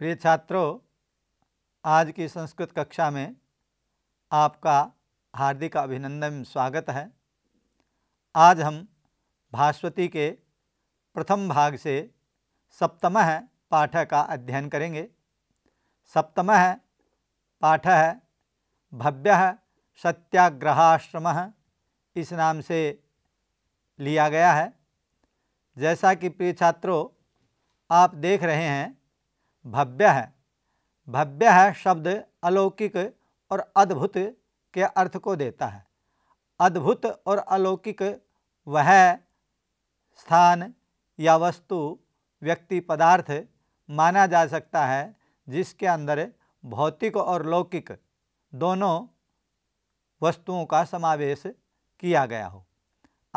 प्रिय छात्रों आज की संस्कृत कक्षा में आपका हार्दिक अभिनंदन स्वागत है आज हम भास्वती के प्रथम भाग से सप्तम है पाठ का अध्ययन करेंगे सप्तम है पाठ है भव्य है सत्याग्रहाश्रम इस नाम से लिया गया है जैसा कि प्रिय छात्रों आप देख रहे हैं भव्य है भव्य है शब्द अलौकिक और अद्भुत के अर्थ को देता है अद्भुत और अलौकिक वह स्थान या वस्तु व्यक्ति पदार्थ माना जा सकता है जिसके अंदर भौतिक और लौकिक दोनों वस्तुओं का समावेश किया गया हो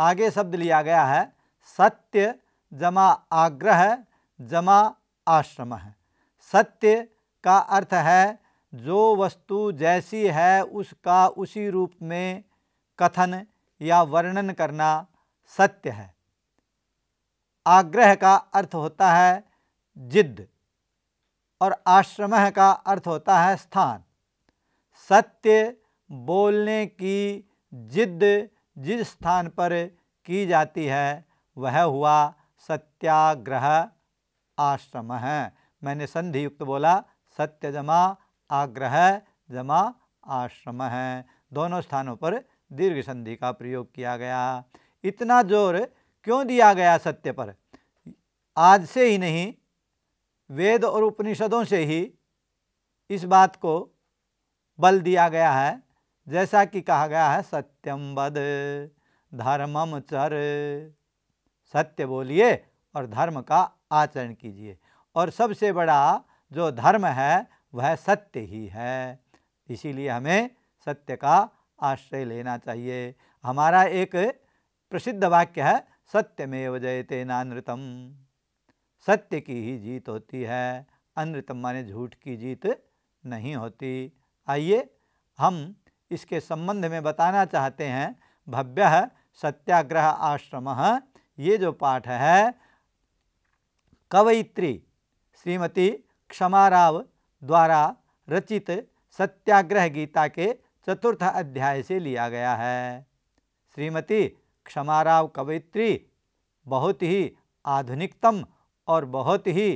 आगे शब्द लिया गया है सत्य जमा आग्रह जमा आश्रम है सत्य का अर्थ है जो वस्तु जैसी है उसका उसी रूप में कथन या वर्णन करना सत्य है आग्रह का अर्थ होता है जिद्द और आश्रम का अर्थ होता है स्थान सत्य बोलने की जिद्द जिस स्थान पर की जाती है वह हुआ सत्याग्रह आश्रम है मैंने संधि युक्त बोला सत्य जमा आग्रह जमा आश्रम है दोनों स्थानों पर दीर्घ संधि का प्रयोग किया गया इतना जोर क्यों दिया गया सत्य पर आज से ही नहीं वेद और उपनिषदों से ही इस बात को बल दिया गया है जैसा कि कहा गया है सत्यम बद धर्मम चर सत्य बोलिए और धर्म का आचरण कीजिए और सबसे बड़ा जो धर्म है वह सत्य ही है इसीलिए हमें सत्य का आश्रय लेना चाहिए हमारा एक प्रसिद्ध वाक्य है सत्य में वजय नानृतम सत्य की ही जीत होती है अनृतम माने झूठ की जीत नहीं होती आइए हम इसके संबंध में बताना चाहते हैं भव्य सत्याग्रह आश्रम ये जो पाठ है कवयित्री श्रीमती क्षमा राव द्वारा रचित सत्याग्रह गीता के चतुर्थ अध्याय से लिया गया है श्रीमती क्षमा राव कवयित्री बहुत ही आधुनिकतम और बहुत ही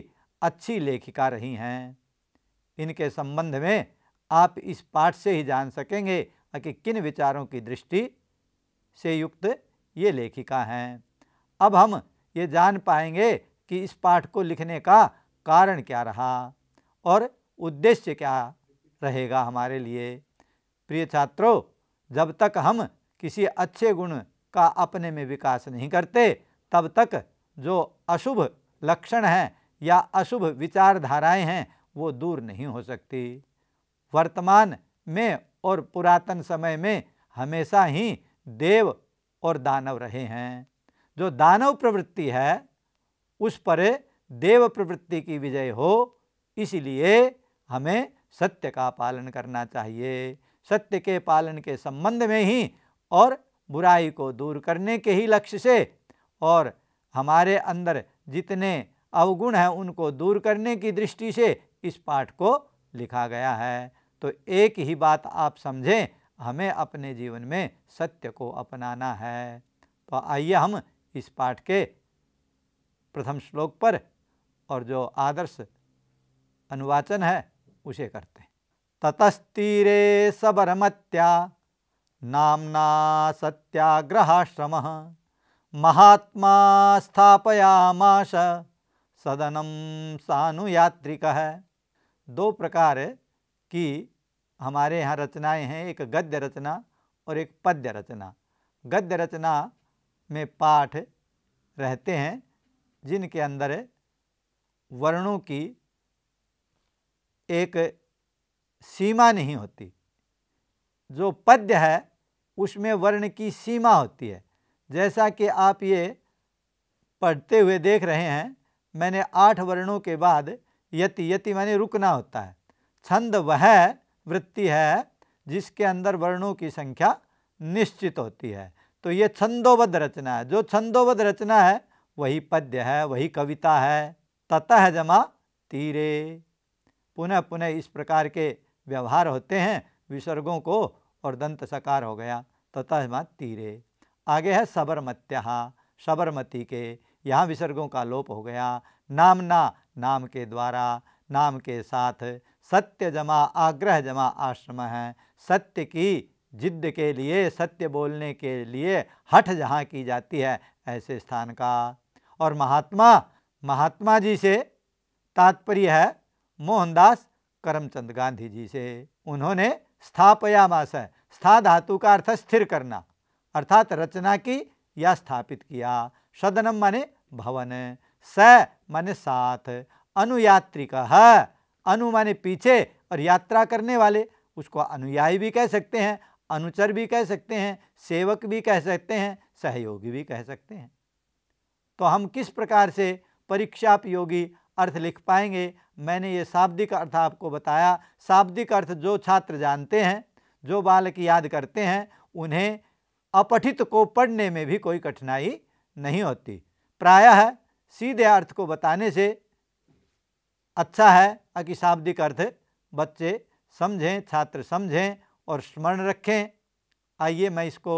अच्छी लेखिका रही हैं इनके संबंध में आप इस पाठ से ही जान सकेंगे कि किन विचारों की दृष्टि से युक्त ये लेखिका हैं अब हम ये जान पाएंगे कि इस पाठ को लिखने का कारण क्या रहा और उद्देश्य क्या रहेगा हमारे लिए प्रिय छात्रों जब तक हम किसी अच्छे गुण का अपने में विकास नहीं करते तब तक जो अशुभ लक्षण हैं या अशुभ विचारधाराएं हैं वो दूर नहीं हो सकती वर्तमान में और पुरातन समय में हमेशा ही देव और दानव रहे हैं जो दानव प्रवृत्ति है उस पर देव प्रवृत्ति की विजय हो इसलिए हमें सत्य का पालन करना चाहिए सत्य के पालन के संबंध में ही और बुराई को दूर करने के ही लक्ष्य से और हमारे अंदर जितने अवगुण हैं उनको दूर करने की दृष्टि से इस पाठ को लिखा गया है तो एक ही बात आप समझें हमें अपने जीवन में सत्य को अपनाना है तो आइए हम इस पाठ के प्रथम श्लोक पर और जो आदर्श अनुवाचन है उसे करते हैं ततस्तीरे सबरमत्या नामना सत्याग्रहाश्रम महात्मा स्थापयामाश सदनम सानुयात्रिक है दो प्रकार की हमारे यहाँ रचनाएं हैं एक गद्य रचना और एक पद्य रचना गद्य रचना में पाठ रहते हैं जिनके अंदर वर्णों की एक सीमा नहीं होती जो पद्य है उसमें वर्ण की सीमा होती है जैसा कि आप ये पढ़ते हुए देख रहे हैं मैंने आठ वर्णों के बाद यति यति माने रुकना होता है छंद वह वृत्ति है जिसके अंदर वर्णों की संख्या निश्चित होती है तो ये छंदोबद्ध रचना है जो छंदोबद्ध रचना है वही पद्य है वही कविता है ततः जमा तीरे पुनः पुनः इस प्रकार के व्यवहार होते हैं विसर्गों को और दंत सकार हो गया ततः जमा तीरे आगे है सबरमत्या सबरमती के यहाँ विसर्गों का लोप हो गया नामना नाम के द्वारा नाम के साथ सत्य जमा आग्रह जमा आश्रम है सत्य की जिद्द के लिए सत्य बोलने के लिए हठ जहाँ की जाती है ऐसे स्थान का और महात्मा महात्मा जी से तात्पर्य है मोहनदास करमचंद गांधी जी से उन्होंने मास है स्था धातु का अर्थ स्थिर करना अर्थात रचना की या स्थापित किया सदनम माने भवन स माने साथ अनुयात्री है अनु माने पीछे और यात्रा करने वाले उसको अनुयायी भी कह सकते हैं अनुचर भी कह सकते हैं सेवक भी कह सकते हैं सहयोगी भी कह सकते हैं तो हम किस प्रकार से परीक्षा योगी अर्थ लिख पाएंगे मैंने ये शाब्दिक अर्थ आपको बताया शाब्दिक अर्थ जो छात्र जानते हैं जो बालक याद करते हैं उन्हें अपठित को पढ़ने में भी कोई कठिनाई नहीं होती प्रायः सीधे अर्थ को बताने से अच्छा है कि शाब्दिक अर्थ बच्चे समझें छात्र समझें और स्मरण रखें आइए मैं इसको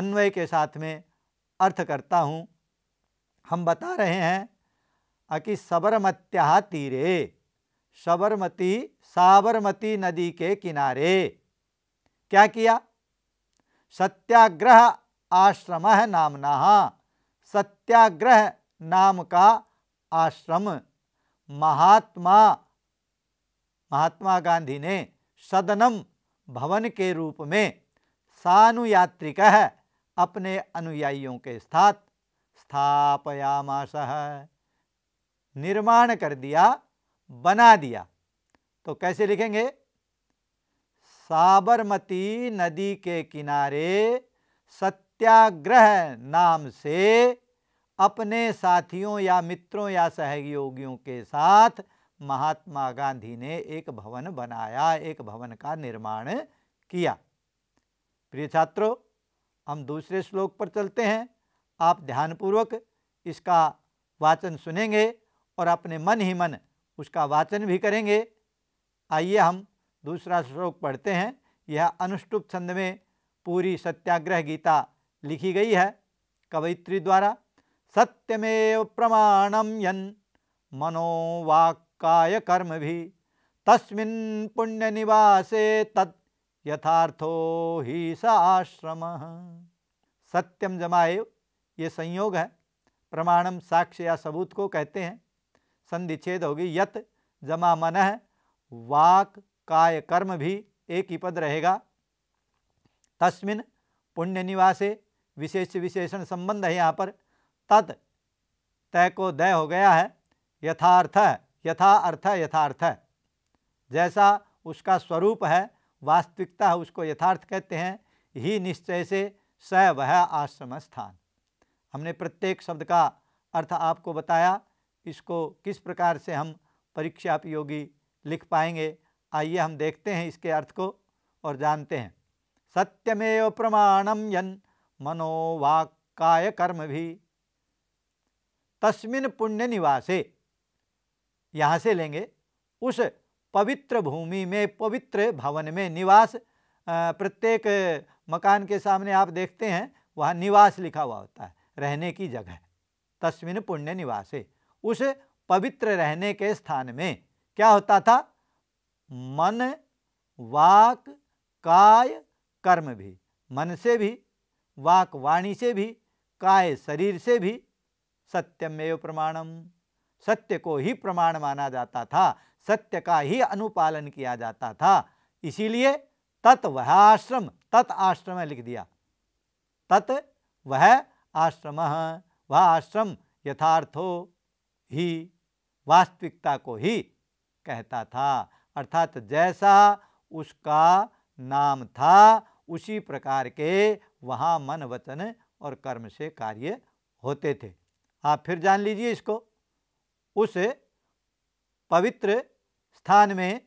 अन्वय के साथ में अर्थ करता हूँ हम बता रहे हैं कि सबरमत्या तीरे सबरमती साबरमती नदी के किनारे क्या किया सत्याग्रह आश्रम नामना सत्याग्रह नाम का आश्रम महात्मा महात्मा गांधी ने सदनम भवन के रूप में सानुयात्रिक अपने अनुयायियों के साथ स्थापयामास निर्माण कर दिया बना दिया तो कैसे लिखेंगे साबरमती नदी के किनारे सत्याग्रह नाम से अपने साथियों या मित्रों या सहयोगियों के साथ महात्मा गांधी ने एक भवन बनाया एक भवन का निर्माण किया प्रिय छात्रों हम दूसरे श्लोक पर चलते हैं आप ध्यानपूर्वक इसका वाचन सुनेंगे और अपने मन ही मन उसका वाचन भी करेंगे आइए हम दूसरा श्लोक पढ़ते हैं यह अनुष्टुप छंद में पूरी सत्याग्रह गीता लिखी गई है कवयित्री द्वारा सत्यमेव प्रमाणम यन मनोवाक्काय कर्म भी तस्मिन् पुण्य निवासे तत् यथार्थो ही स आश्रम सत्यम जमाएव ये संयोग है प्रमाणम साक्ष्य या सबूत को कहते हैं संधिच्छेद होगी यत जमा मन है वाक काय कर्म भी एक ही पद रहेगा तस्मिन पुण्य निवासे विशेष विशेषण संबंध है यहाँ पर तत् तय को दय हो गया है यथार्थ है यथा अर्थ है यथार्थ है जैसा उसका स्वरूप है वास्तविकता है उसको यथार्थ कहते हैं ही निश्चय से स वह आश्रम स्थान हमने प्रत्येक शब्द का अर्थ आपको बताया इसको किस प्रकार से हम परीक्षा उपयोगी लिख पाएंगे आइए हम देखते हैं इसके अर्थ को और जानते हैं सत्यमेव प्रमाणम यन मनोवाक काय कर्म भी तस्मिन पुण्य निवासे यहाँ से लेंगे उस पवित्र भूमि में पवित्र भवन में निवास प्रत्येक मकान के सामने आप देखते हैं वहाँ निवास लिखा हुआ होता है रहने की जगह तस्विन पुण्य निवासे उस पवित्र रहने के स्थान में क्या होता था मन वाक काय कर्म भी मन से भी वाक वाणी से भी काय शरीर से भी सत्यमेव प्रमाणम सत्य को ही प्रमाण माना जाता था सत्य का ही अनुपालन किया जाता था इसीलिए तत् वह आश्रम तत् आश्रम लिख दिया तत् वह आश्रम वह आश्रम यथार्थो ही वास्तविकता को ही कहता था अर्थात जैसा उसका नाम था उसी प्रकार के वहाँ मन वचन और कर्म से कार्य होते थे आप फिर जान लीजिए इसको उस पवित्र स्थान में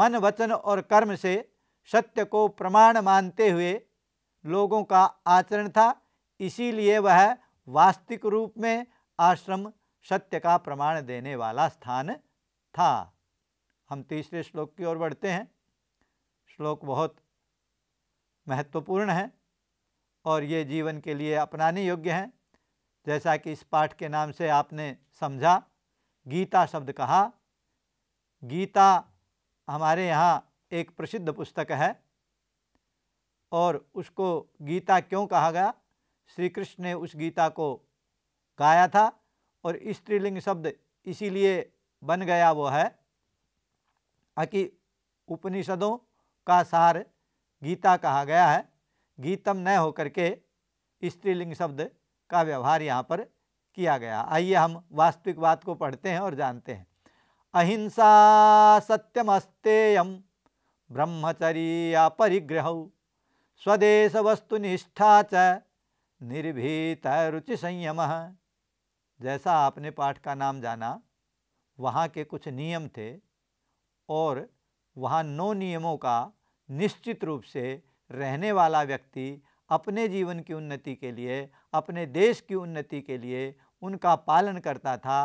मन वचन और कर्म से सत्य को प्रमाण मानते हुए लोगों का आचरण था इसीलिए वह वास्तविक रूप में आश्रम सत्य का प्रमाण देने वाला स्थान था हम तीसरे श्लोक की ओर बढ़ते हैं श्लोक बहुत महत्वपूर्ण है और ये जीवन के लिए अपनाने योग्य हैं जैसा कि इस पाठ के नाम से आपने समझा गीता शब्द कहा गीता हमारे यहाँ एक प्रसिद्ध पुस्तक है और उसको गीता क्यों कहा गया श्री कृष्ण ने उस गीता को गाया था और स्त्रीलिंग शब्द इसीलिए बन गया वो है कि उपनिषदों का सार गीता कहा गया है गीतम न होकर के स्त्रीलिंग शब्द का व्यवहार यहाँ पर किया गया आइए हम वास्तविक बात को पढ़ते हैं और जानते हैं अहिंसा सत्यमस्तेयम ब्रह्मचर्या परिग्रह स्वदेश वस्तु निष्ठा च निर्भीता रुचि संयम जैसा आपने पाठ का नाम जाना वहाँ के कुछ नियम थे और वहाँ नौ नियमों का निश्चित रूप से रहने वाला व्यक्ति अपने जीवन की उन्नति के लिए अपने देश की उन्नति के लिए उनका पालन करता था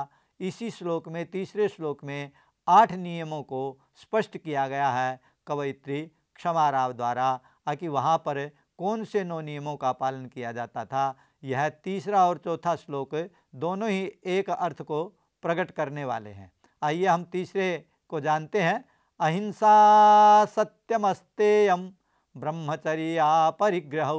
इसी श्लोक में तीसरे श्लोक में आठ नियमों को स्पष्ट किया गया है कवयित्री राव द्वारा ताकि वहाँ पर कौन से नौ नियमों का पालन किया जाता था यह तीसरा और चौथा श्लोक दोनों ही एक अर्थ को प्रकट करने वाले हैं आइए हम तीसरे को जानते हैं अहिंसा सत्यमस्तेयम ब्रह्मचर्या परिग्रह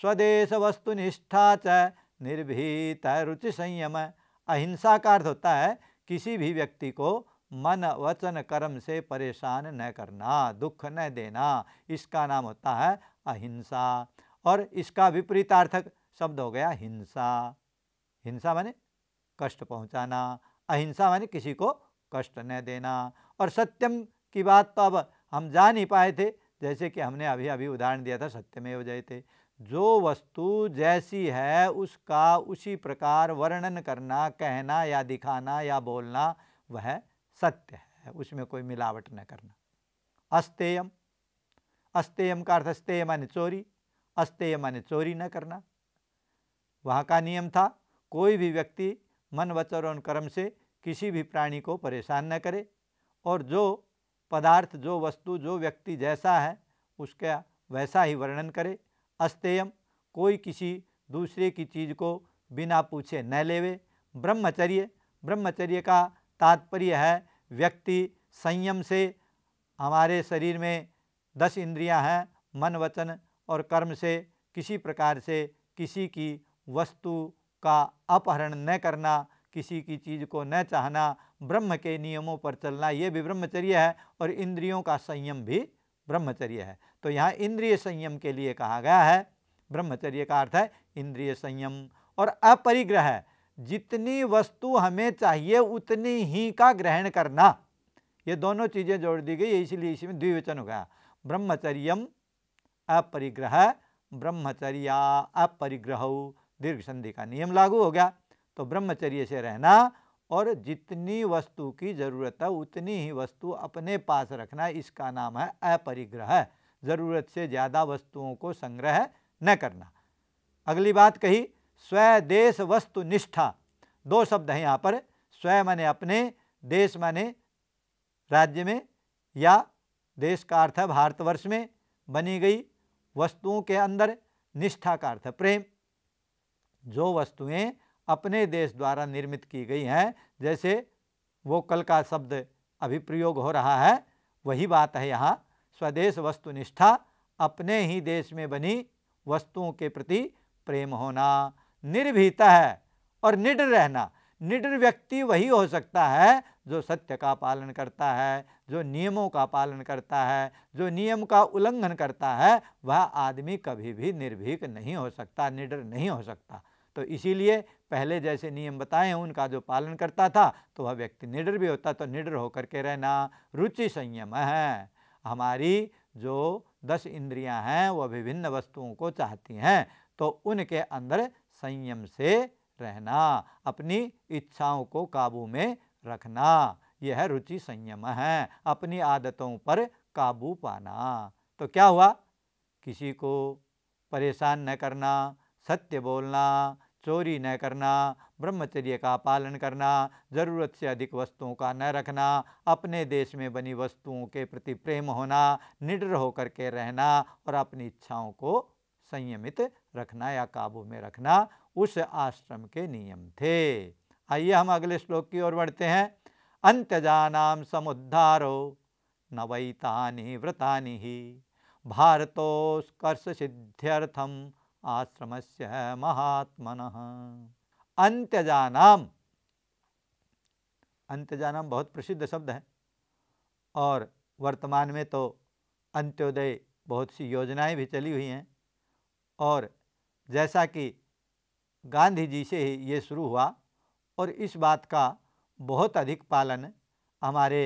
स्वदेश वस्तु निष्ठा च निर्भीत रुचि संयम अहिंसा का अर्थ होता है किसी भी व्यक्ति को मन वचन कर्म से परेशान न करना दुख न देना इसका नाम होता है अहिंसा और इसका विपरीतार्थक शब्द हो गया हिंसा हिंसा माने कष्ट पहुंचाना अहिंसा माने किसी को कष्ट न देना और सत्यम की बात तो अब हम जा नहीं पाए थे जैसे कि हमने अभी अभी उदाहरण दिया था सत्यमेव जयते जो वस्तु जैसी है उसका उसी प्रकार वर्णन करना कहना या दिखाना या बोलना वह सत्य है उसमें कोई मिलावट न करना अस्तेयम अस्तेयम का अर्थ अस्तेय माने चोरी अस्तेय माने चोरी न करना वहाँ का नियम था कोई भी व्यक्ति मन वचन और कर्म से किसी भी प्राणी को परेशान न करे और जो पदार्थ जो वस्तु जो व्यक्ति जैसा है उसका वैसा ही वर्णन करे अस्तेयम कोई किसी दूसरे की चीज़ को बिना पूछे न लेवे ब्रह्मचर्य ब्रह्मचर्य का तात्पर्य है व्यक्ति संयम से हमारे शरीर में दस इंद्रियां हैं मन वचन और कर्म से किसी प्रकार से किसी की वस्तु का अपहरण न करना किसी की चीज़ को न चाहना ब्रह्म के नियमों पर चलना ये भी ब्रह्मचर्य है और इंद्रियों का संयम भी ब्रह्मचर्य है तो यहाँ इंद्रिय संयम के लिए कहा गया है ब्रह्मचर्य का अर्थ है इंद्रिय संयम और अपरिग्रह जितनी वस्तु हमें चाहिए उतनी ही का ग्रहण करना ये दोनों चीज़ें जोड़ दी गई इसलिए इसमें द्विवचन हो गया ब्रह्मचर्यम अपरिग्रह ब्रह्मचर्या अपरिग्रह दीर्घ संधि का नियम लागू हो गया तो ब्रह्मचर्य से रहना और जितनी वस्तु की ज़रूरत है उतनी ही वस्तु अपने पास रखना इसका नाम है अपरिग्रह ज़रूरत से ज़्यादा वस्तुओं को संग्रह न करना अगली बात कही स्वदेश वस्तु निष्ठा दो शब्द हैं यहाँ पर स्वय माने अपने देश माने राज्य में या देश का अर्थ है भारतवर्ष में बनी गई वस्तुओं के अंदर निष्ठा का अर्थ प्रेम जो वस्तुएं अपने देश द्वारा निर्मित की गई हैं जैसे वो कल का शब्द अभी प्रयोग हो रहा है वही बात है यहाँ स्वदेश वस्तु निष्ठा अपने ही देश में बनी वस्तुओं के प्रति प्रेम होना निर्भीता है और निडर रहना निडर व्यक्ति वही हो सकता है जो सत्य का पालन करता है जो नियमों का पालन करता है जो नियम का उल्लंघन करता है वह आदमी कभी भी निर्भीक नहीं हो सकता निडर नहीं हो सकता तो इसीलिए पहले जैसे नियम बताए हैं उनका जो पालन करता था तो वह व्यक्ति निडर भी होता तो निडर होकर के रहना रुचि संयम है हमारी जो दस इंद्रियां हैं वह विभिन्न वस्तुओं को चाहती हैं तो उनके अंदर संयम से रहना अपनी इच्छाओं को काबू में रखना यह है रुचि संयम है अपनी आदतों पर काबू पाना तो क्या हुआ किसी को परेशान न करना सत्य बोलना चोरी न करना ब्रह्मचर्य का पालन करना ज़रूरत से अधिक वस्तुओं का न रखना अपने देश में बनी वस्तुओं के प्रति प्रेम होना निडर होकर के रहना और अपनी इच्छाओं को संयमित रखना या काबू में रखना उस आश्रम के नियम थे आइए हम अगले श्लोक की ओर बढ़ते हैं अंत्यजानाम समुद्धारो नवैतानि व्रतानि ही भारतोस्कर्ष सिद्ध्यर्थम आश्रम से महात्मन अंत्यजानाम अंत्यजानाम बहुत प्रसिद्ध शब्द है और वर्तमान में तो अंत्योदय बहुत सी योजनाएं भी चली हुई हैं और जैसा कि गांधी जी से ही ये शुरू हुआ और इस बात का बहुत अधिक पालन हमारे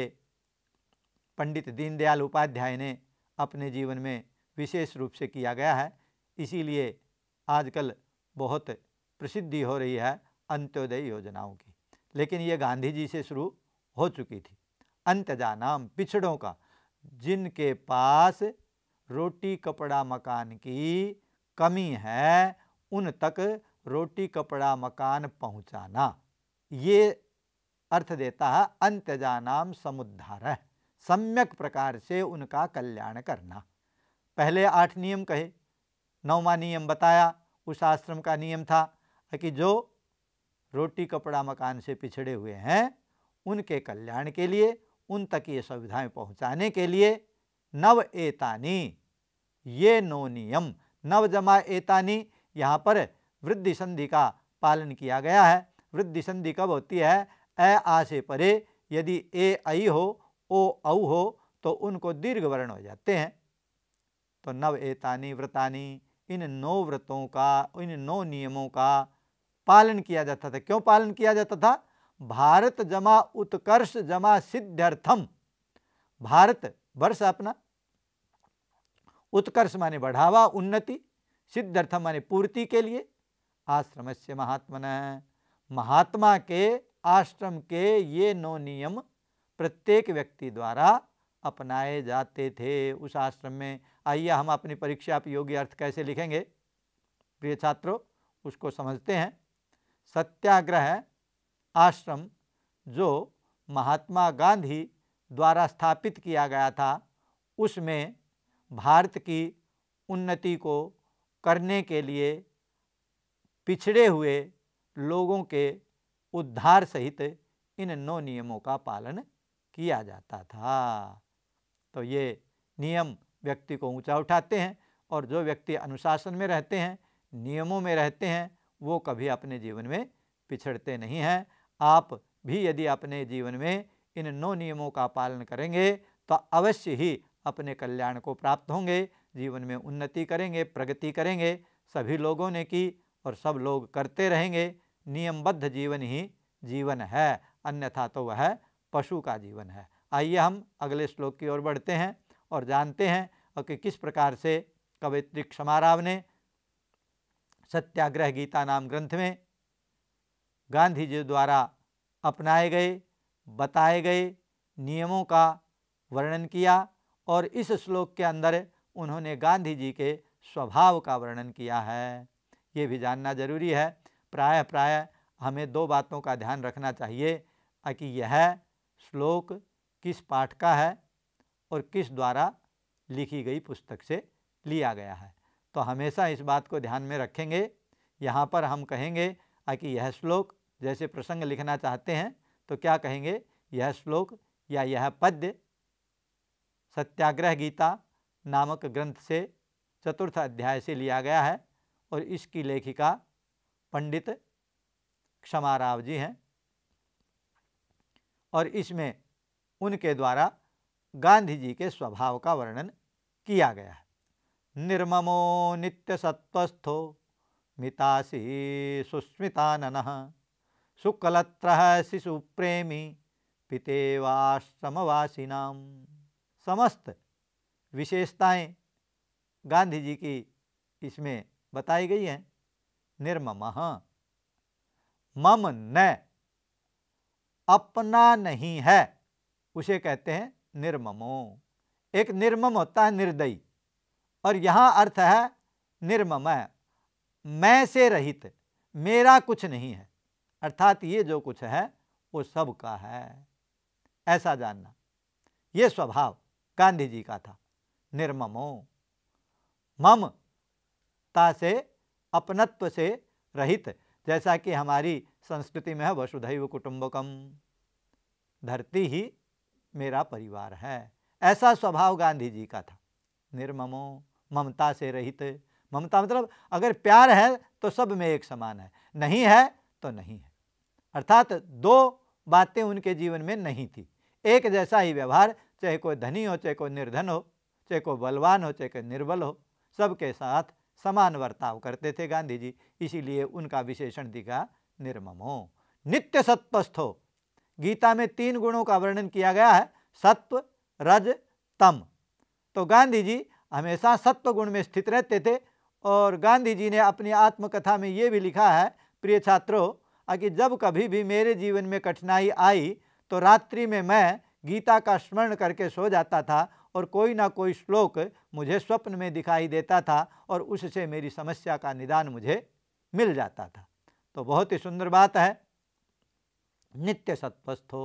पंडित दीनदयाल उपाध्याय ने अपने जीवन में विशेष रूप से किया गया है इसीलिए आजकल बहुत प्रसिद्धि हो रही है अंत्योदय योजनाओं की लेकिन ये गांधी जी से शुरू हो चुकी थी अंतजा नाम पिछड़ों का जिनके पास रोटी कपड़ा मकान की कमी है उन तक रोटी कपड़ा मकान पहुंचाना ये अर्थ देता है अंत्यजा नाम समुद्धार सम्यक प्रकार से उनका कल्याण करना पहले आठ नियम कहे नौवा नियम बताया उस आश्रम का नियम था कि जो रोटी कपड़ा मकान से पिछड़े हुए हैं उनके कल्याण के लिए उन तक ये सुविधाएं पहुंचाने के लिए नव एतानी ये नौ नियम नव जमा एतानी यहाँ पर वृद्धि संधि का पालन किया गया है वृद्धि संधि कब होती है ए आ से परे यदि ए आई हो ओ औ हो तो उनको दीर्घ वर्ण हो जाते हैं तो नव एतानी व्रतानी इन नौ व्रतों का इन नौ नियमों का पालन किया जाता था क्यों पालन किया जाता था भारत जमा उत्कर्ष जमा सिद्ध्यर्थम भारत वर्ष अपना उत्कर्ष माने बढ़ावा उन्नति सिद्धार्थ माने पूर्ति के लिए आश्रम से महात्मन महात्मा के आश्रम के ये नौ नियम प्रत्येक व्यक्ति द्वारा अपनाए जाते थे उस आश्रम में आइए हम अपनी परीक्षा आप योग्य अर्थ कैसे लिखेंगे प्रिय छात्रों उसको समझते हैं सत्याग्रह आश्रम जो महात्मा गांधी द्वारा स्थापित किया गया था उसमें भारत की उन्नति को करने के लिए पिछड़े हुए लोगों के उद्धार सहित इन नौ नियमों का पालन किया जाता था तो ये नियम व्यक्ति को ऊंचा उठाते हैं और जो व्यक्ति अनुशासन में रहते हैं नियमों में रहते हैं वो कभी अपने जीवन में पिछड़ते नहीं हैं आप भी यदि अपने जीवन में इन नौ नियमों का पालन करेंगे तो अवश्य ही अपने कल्याण को प्राप्त होंगे जीवन में उन्नति करेंगे प्रगति करेंगे सभी लोगों ने की और सब लोग करते रहेंगे नियमबद्ध जीवन ही जीवन है अन्यथा तो वह पशु का जीवन है आइए हम अगले श्लोक की ओर बढ़ते हैं और जानते हैं कि किस प्रकार से कवित्री क्षमाराव ने सत्याग्रह गीता नाम ग्रंथ में गांधी जी द्वारा अपनाए गए बताए गए नियमों का वर्णन किया और इस श्लोक के अंदर उन्होंने गांधी जी के स्वभाव का वर्णन किया है ये भी जानना जरूरी है प्राय प्राय हमें दो बातों का ध्यान रखना चाहिए कि यह श्लोक किस पाठ का है और किस द्वारा लिखी गई पुस्तक से लिया गया है तो हमेशा इस बात को ध्यान में रखेंगे यहाँ पर हम कहेंगे कि यह श्लोक जैसे प्रसंग लिखना चाहते हैं तो क्या कहेंगे यह श्लोक या यह पद्य सत्याग्रह गीता नामक ग्रंथ से चतुर्थ अध्याय से लिया गया है और इसकी लेखिका पंडित क्षमाराव जी हैं और इसमें उनके द्वारा गांधी जी के स्वभाव का वर्णन किया गया है निर्ममो नित्य सत्वस्थो मितासी सुस्मितानन सुकलत्र प्रेमी पितेवाश्रमवासिनाम समस्त विशेषताएं गांधी जी की इसमें बताई गई है निर्मम मम न अपना नहीं है उसे कहते हैं निर्ममो एक निर्मम होता है निर्दयी और यहां अर्थ है निर्मम है मैं से रहित मेरा कुछ नहीं है अर्थात ये जो कुछ है वो सब का है ऐसा जानना ये स्वभाव गांधी जी का था निर्ममो मम सत्ता से अपनत्व से रहित जैसा कि हमारी संस्कृति में है वसुधैव कुटुंबकम धरती ही मेरा परिवार है ऐसा स्वभाव गांधी जी का था निर्ममो ममता से रहित ममता मतलब अगर प्यार है तो सब में एक समान है नहीं है तो नहीं है अर्थात दो बातें उनके जीवन में नहीं थी एक जैसा ही व्यवहार चाहे कोई धनी हो चाहे कोई निर्धन हो चाहे कोई बलवान हो चाहे कोई निर्बल हो सबके साथ समान वर्ताव करते थे गांधी जी इसीलिए उनका विशेषण दिखा निर्ममो नित्य सत्वस्थ गीता में तीन गुणों का वर्णन किया गया है सत्व रज तम तो गांधी जी हमेशा सत्व गुण में स्थित रहते थे और गांधी जी ने अपनी आत्मकथा में ये भी लिखा है प्रिय छात्रों कि जब कभी भी मेरे जीवन में कठिनाई आई तो रात्रि में मैं गीता का स्मरण करके सो जाता था और कोई ना कोई श्लोक मुझे स्वप्न में दिखाई देता था और उससे मेरी समस्या का निदान मुझे मिल जाता था तो बहुत ही सुंदर बात है नित्य हो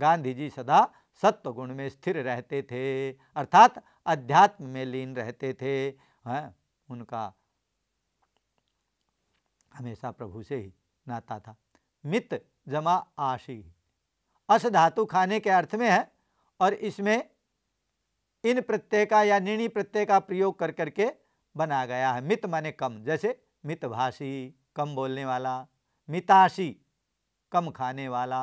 गांधी जी सदा सत्व गुण में स्थिर रहते थे अर्थात अध्यात्म में लीन रहते थे हैं हाँ, उनका हमेशा प्रभु से ही नाता था मित जमा आशी अस धातु खाने के अर्थ में है और इसमें इन प्रत्यय का या निणी प्रत्यय का प्रयोग कर करके बना गया है मित माने कम जैसे मितभाषी कम बोलने वाला मिताशी कम खाने वाला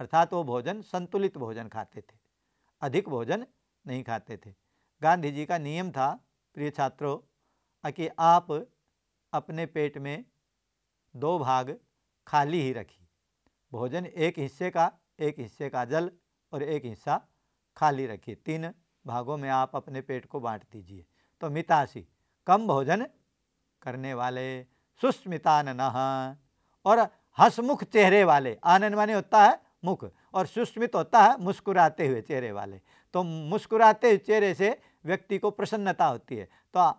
अर्थात वो भोजन संतुलित भोजन खाते थे अधिक भोजन नहीं खाते थे गांधी जी का नियम था प्रिय छात्रों कि आप अपने पेट में दो भाग खाली ही रखिए भोजन एक हिस्से का एक हिस्से का जल और एक हिस्सा खाली रखिए तीन भागों में आप अपने पेट को बांट दीजिए तो मितासी कम भोजन करने वाले सुस्मितान न और हसमुख चेहरे वाले आनंद माने होता है मुख और सुस्मित होता है मुस्कुराते हुए चेहरे वाले तो मुस्कुराते हुए चेहरे से व्यक्ति को प्रसन्नता होती है तो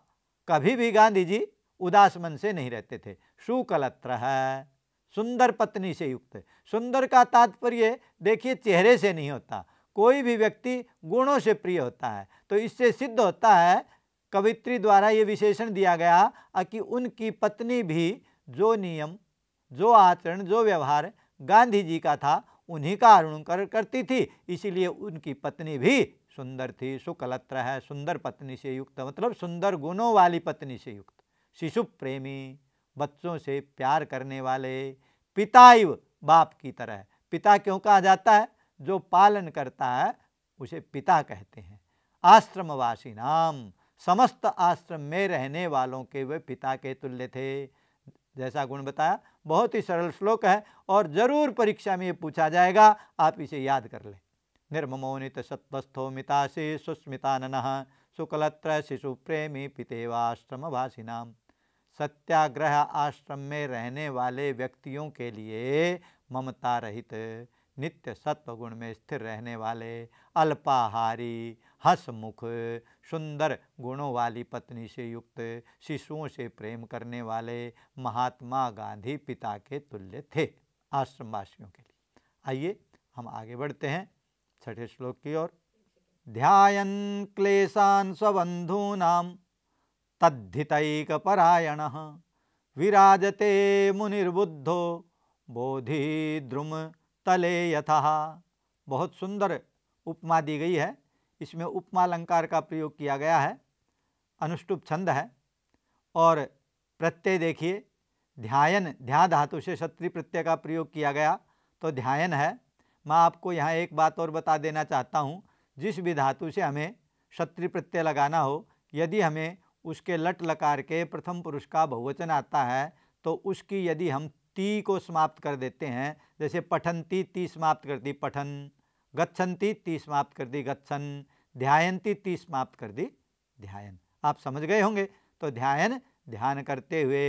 कभी भी गांधी जी उदास मन से नहीं रहते थे सुकलत्र है सुंदर पत्नी से युक्त सुंदर का तात्पर्य देखिए चेहरे से नहीं होता कोई भी व्यक्ति गुणों से प्रिय होता है तो इससे सिद्ध होता है कवित्री द्वारा ये विशेषण दिया गया कि उनकी पत्नी भी जो नियम जो आचरण जो व्यवहार गांधी जी का था उन्हीं का अरुण कर, करती थी इसीलिए उनकी पत्नी भी सुंदर थी सुकलत्र है सुंदर पत्नी से युक्त मतलब सुंदर गुणों वाली पत्नी से युक्त शिशु प्रेमी बच्चों से प्यार करने वाले पिताइव बाप की तरह पिता क्यों कहा जाता है जो पालन करता है उसे पिता कहते हैं आश्रमवासी नाम समस्त आश्रम में रहने वालों के वे पिता के तुल्य थे जैसा गुण बताया बहुत ही सरल श्लोक है और जरूर परीक्षा में ये पूछा जाएगा आप इसे याद कर लें निर्ममोनित सत्वस्थो सुस्मिता नन शुक्लत्र शिशु प्रेमी पितेवाश्रम नाम सत्याग्रह आश्रम में रहने वाले व्यक्तियों के लिए ममता रहित नित्य सत्व गुण में स्थिर रहने वाले अल्पाहारी हसमुख सुंदर गुणों वाली पत्नी से युक्त शिशुओं से प्रेम करने वाले महात्मा गांधी पिता के तुल्य थे आश्रमवासियों के लिए आइए हम आगे बढ़ते हैं छठे श्लोक की ओर ध्यान क्लेशान स्वबंधूना तद्धितकपरायण विराजते मुनिर्बुद्धो बोधि द्रुम तले यथा बहुत सुंदर उपमा दी गई है इसमें उपमा अलंकार का प्रयोग किया गया है अनुष्टुप छंद है और प्रत्यय देखिए ध्यायन ध्यान धातु से क्षत्रिय प्रत्यय का प्रयोग किया गया तो ध्यायन है मैं आपको यहाँ एक बात और बता देना चाहता हूँ जिस भी धातु से हमें क्षत्रिय प्रत्यय लगाना हो यदि हमें उसके लट लकार के प्रथम पुरुष का बहुवचन आता है तो उसकी यदि हम ती को समाप्त कर देते हैं जैसे पठनती ती समाप्त कर दी पठन गच्छन्ति ती समाप्त कर दी गच्छन ध्यायंती ती समाप्त कर दी ध्यायन आप समझ गए होंगे तो ध्यायन ध्यान करते हुए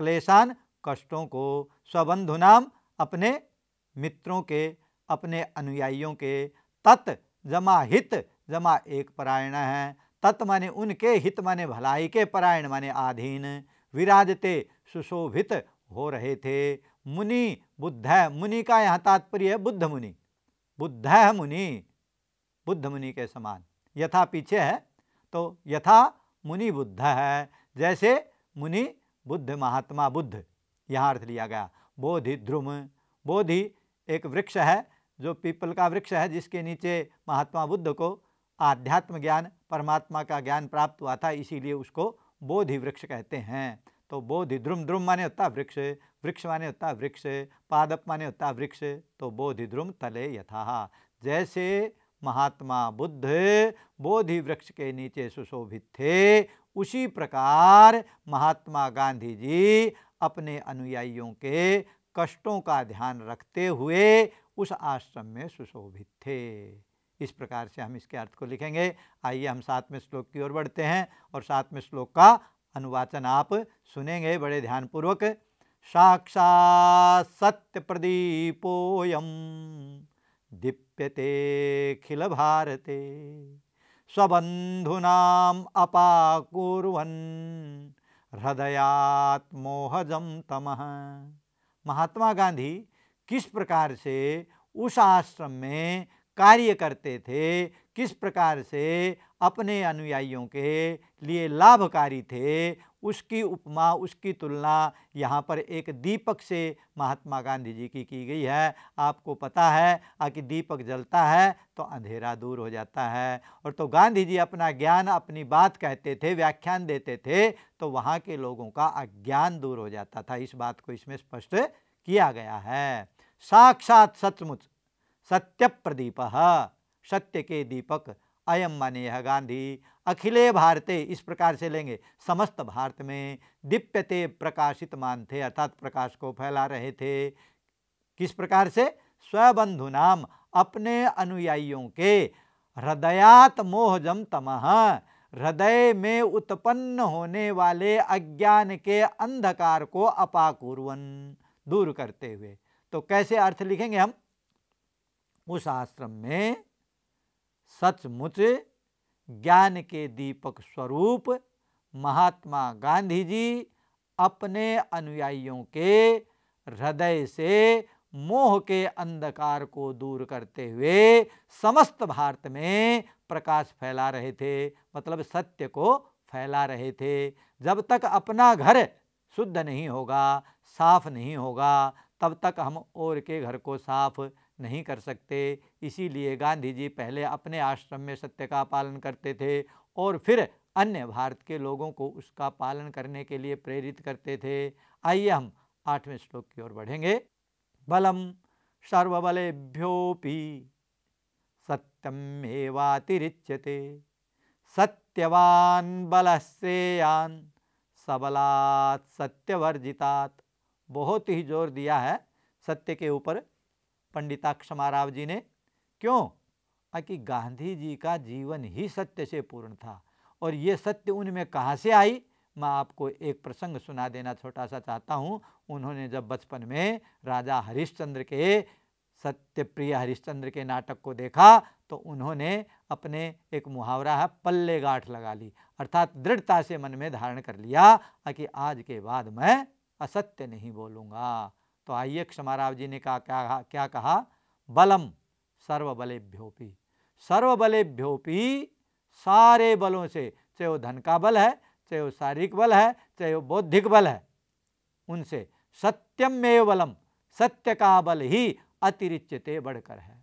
क्लेशान कष्टों को स्वबंधु नाम अपने मित्रों के अपने अनुयायियों के तत् जमा हित जमा एक परायण है तत् माने उनके हित माने भलाई के परायण माने आधीन विराजते सुशोभित हो रहे थे मुनि बुद्ध मुनि का यहाँ तात्पर्य है बुद्ध मुनि बुद्ध मुनि बुद्ध मुनि के समान यथा पीछे है तो यथा मुनि बुद्ध है जैसे मुनि बुद्ध महात्मा बुद्ध यहाँ अर्थ लिया गया बोधि ध्रुम बोधि एक वृक्ष है जो पीपल का वृक्ष है जिसके नीचे महात्मा बुद्ध को आध्यात्म ज्ञान परमात्मा का ज्ञान प्राप्त हुआ था इसीलिए उसको बोधि वृक्ष कहते हैं तो बोधि ध्रुम ध्रुम माने होता वृक्ष वृक्ष माने होता वृक्ष पादप माने होता वृक्ष तो बोधि ध्रुम तले यथा जैसे महात्मा बुद्ध बोधि वृक्ष के नीचे सुशोभित थे उसी प्रकार महात्मा गांधी जी अपने अनुयायियों के कष्टों का ध्यान रखते हुए उस आश्रम में सुशोभित थे इस प्रकार से हम इसके अर्थ को लिखेंगे आइए हम सातवें श्लोक की ओर बढ़ते हैं और सातवें श्लोक का अनुवाचन आप सुनेंगे बड़े ध्यानपूर्वक साक्षा सत्य प्रदीपोयम दीप्यते खिल भारते स्वबंधुनाम अपाकुर्वन हृदयात्मोहजम तमह महात्मा गांधी किस प्रकार से उस आश्रम में कार्य करते थे किस प्रकार से अपने अनुयायियों के लिए लाभकारी थे उसकी उपमा उसकी तुलना यहाँ पर एक दीपक से महात्मा गांधी जी की की गई है आपको पता है आ कि दीपक जलता है तो अंधेरा दूर हो जाता है और तो गांधी जी अपना ज्ञान अपनी बात कहते थे व्याख्यान देते थे तो वहाँ के लोगों का अज्ञान दूर हो जाता था इस बात को इसमें स्पष्ट किया गया है साक्षात सचमुच सत्य प्रदीप सत्य के दीपक अयम माने यह गांधी अखिले भारते इस प्रकार से लेंगे समस्त भारत में दिप्यते प्रकाशित मान थे अर्थात प्रकाश को फैला रहे थे किस प्रकार से स्वबंधु नाम अपने अनुयायियों के हृदयात मोहजम तमह हृदय में उत्पन्न होने वाले अज्ञान के अंधकार को अपाकुर्वन दूर करते हुए तो कैसे अर्थ लिखेंगे हम उस आश्रम में सचमुच ज्ञान के दीपक स्वरूप महात्मा गांधी जी अपने अनुयायियों के हृदय से मोह के अंधकार को दूर करते हुए समस्त भारत में प्रकाश फैला रहे थे मतलब सत्य को फैला रहे थे जब तक अपना घर शुद्ध नहीं होगा साफ नहीं होगा तब तक हम और के घर को साफ नहीं कर सकते इसीलिए गांधी जी पहले अपने आश्रम में सत्य का पालन करते थे और फिर अन्य भारत के लोगों को उसका पालन करने के लिए प्रेरित करते थे आइए हम आठवें श्लोक की ओर बढ़ेंगे बलम सर्वबलेभ्योपि सत्यमेवातिरिच्यते सत्यवान बलस्यान सबलात सत्यवर्जितात बहुत ही जोर दिया है सत्य के ऊपर पंडिता क्षमा राव जी ने क्यों कि गांधी जी का जीवन ही सत्य से पूर्ण था और ये सत्य उनमें कहाँ से आई मैं आपको एक प्रसंग सुना देना छोटा सा चाहता हूँ उन्होंने जब बचपन में राजा हरिश्चंद्र के सत्य प्रिय हरिश्चंद्र के नाटक को देखा तो उन्होंने अपने एक मुहावरा है पल्ले गांठ लगा ली अर्थात दृढ़ता से मन में धारण कर लिया कि आज के बाद मैं असत्य नहीं बोलूँगा तो आइए क्षमाराव जी ने कहा क्या क्या कहा बलम बले भ्योपी सारे बलों से चाहे वो धन का बल है चाहे वो शारीरिक बल है चाहे वो बौद्धिक बल है उनसे सत्यमेव बलम सत्य का बल ही अतिरिच्यते बढ़कर है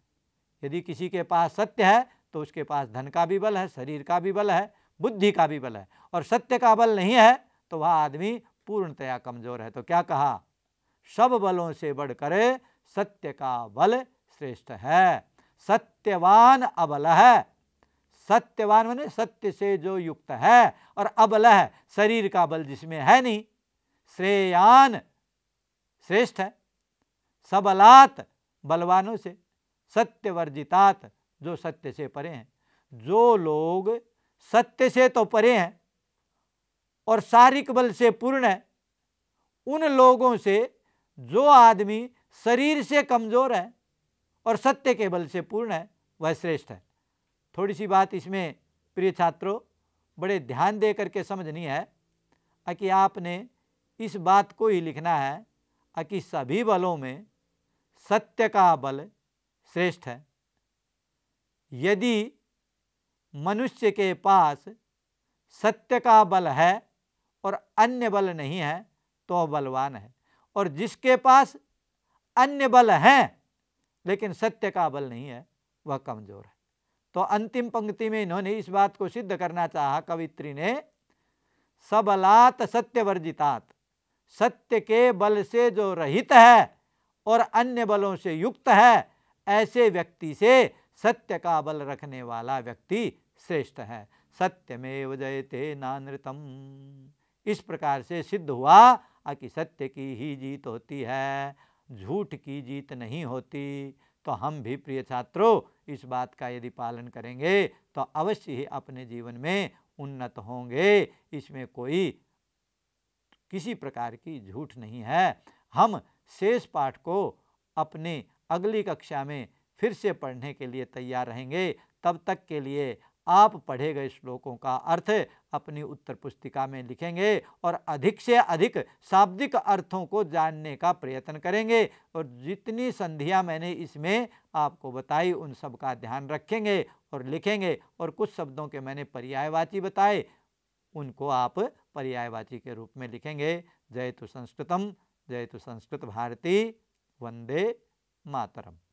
यदि किसी के पास सत्य है तो उसके पास धन का भी बल है शरीर का भी बल है बुद्धि का भी बल है और सत्य का बल नहीं है तो वह आदमी पूर्णतया कमजोर है तो क्या कहा सब बलों से बढ़कर सत्य का बल श्रेष्ठ है सत्यवान अबल है सत्यवान मैंने सत्य से जो युक्त है और अबल है शरीर का बल जिसमें है नहीं श्रेयान श्रेष्ठ है सबलात बलवानों से सत्यवर्जितात जो सत्य से परे हैं जो लोग सत्य से तो परे हैं और शारीरिक बल से पूर्ण है उन लोगों से जो आदमी शरीर से कमज़ोर है और सत्य के बल से पूर्ण है वह श्रेष्ठ है थोड़ी सी बात इसमें प्रिय छात्रों बड़े ध्यान दे करके समझनी है कि आपने इस बात को ही लिखना है कि सभी बलों में सत्य का बल श्रेष्ठ है यदि मनुष्य के पास सत्य का बल है और अन्य बल नहीं है तो बलवान है और जिसके पास अन्य बल हैं लेकिन सत्य का बल नहीं है वह कमज़ोर है तो अंतिम पंक्ति में इन्होंने इस बात को सिद्ध करना चाहा कवित्री ने सबलात सत्य वर्जितात सत्य के बल से जो रहित है और अन्य बलों से युक्त है ऐसे व्यक्ति से सत्य का बल रखने वाला व्यक्ति श्रेष्ठ है सत्यमेव जयते नानृतम इस प्रकार से सिद्ध हुआ कि सत्य की ही जीत होती है झूठ की जीत नहीं होती तो हम भी प्रिय छात्रों इस बात का यदि पालन करेंगे तो अवश्य ही अपने जीवन में उन्नत होंगे इसमें कोई किसी प्रकार की झूठ नहीं है हम शेष पाठ को अपने अगली कक्षा में फिर से पढ़ने के लिए तैयार रहेंगे तब तक के लिए आप पढ़े गए श्लोकों का अर्थ अपनी उत्तर पुस्तिका में लिखेंगे और अधिक से अधिक शाब्दिक अर्थों को जानने का प्रयत्न करेंगे और जितनी संधियां मैंने इसमें आपको बताई उन सब का ध्यान रखेंगे और लिखेंगे और कुछ शब्दों के मैंने पर्यायवाची बताए उनको आप पर्यायवाची के रूप में लिखेंगे जय तो संस्कृतम जय तो संस्कृत भारती वंदे मातरम